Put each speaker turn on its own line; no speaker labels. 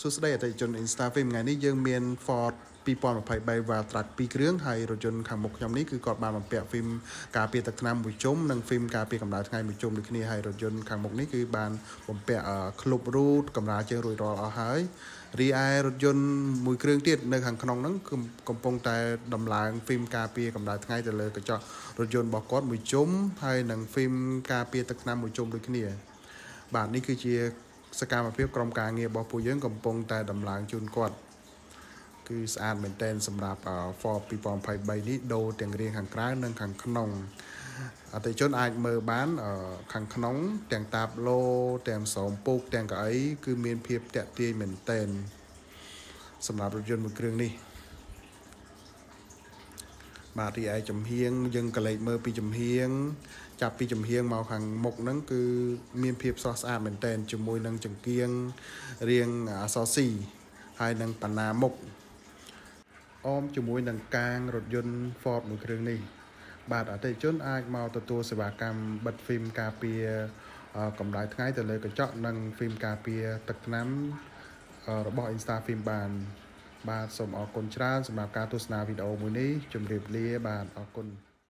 សួស្តីអតិថិជន Instafilm ថ្ងៃនេះយើងមាន Ford 2023 Valve Track 2គ្រឿងហើយរថយន្តខាងមុខខ្ញុំនេះគឺគាត់បានបំពាក់ហ្វីមការពារទឹកថ្នាំមួយជុំនិងហ្វីមការពារកម្ដៅថ្ងៃមួយជុំដូចគ្នាហើយរថយន្តខាងមុខនេះគឺបានបំពាក់ក្លុបរូតកម្រាលជើងរួចរាល់អស់ហើយរីឯរថយន្តមួយគ្រឿងទៀតនៅខាងក្នុងហ្នឹងគឺកំពុងតែដំឡើងហ្វីមការពារកម្ដៅថ្ងៃទៅលើកញ្ចក់រថយន្តរបស់គាត់មួយជុំហើយនិងហ្វីមការពារទឹកថ្នាំមួយជុំដូចគ្នាបាទនេះគឺជាសកម្មភាពក្រុមការងាររបស់ពួកយើងកំពុងតែដំឡើងជូនគាត់គឺស្អាតមែនទែនសម្រាប់ for 2023នេះដូរទាំងរៀងខាងក្រៅនិងខាងក្នុងអតិជនអាចមើលបានខាងក្នុង ទាំងតាបឡូទាំងស្រោមពូកទាំងកៅអីគឺមានភាពតាក់ទាញមែនទែនសម្រាប់រថយន្តមួយគ្រឿងនេះបាទរីឯចំហៀងយើងក៏លេចមើលពីចំហៀងចាប់ពីចំហៀងមកខាងមុខហ្នឹងគឺមានភាពស្រស់ស្អាតមែនតែនជាមួយនឹងចង្គៀងរៀងអសស៊ីហើយនឹងប៉ាណាមុខអមជាមួយនឹងកាងរថយន្ត Ford មួយគ្រឿងនេះ បាទអតិថិជនអាចមកទទួលសេវាកម្មបិទហ្វីមការពារកម្ដៅថ្ងៃទៅលើកញ្ចក់និងហ្វីមការពារទឹកថ្នាំរបស់ Insta Film បានបាទសូមអរគុណច្រើនសម្រាប់ការទស្សនាវីដេអូមួយនេះជម្រាបលា បាទអរគុណ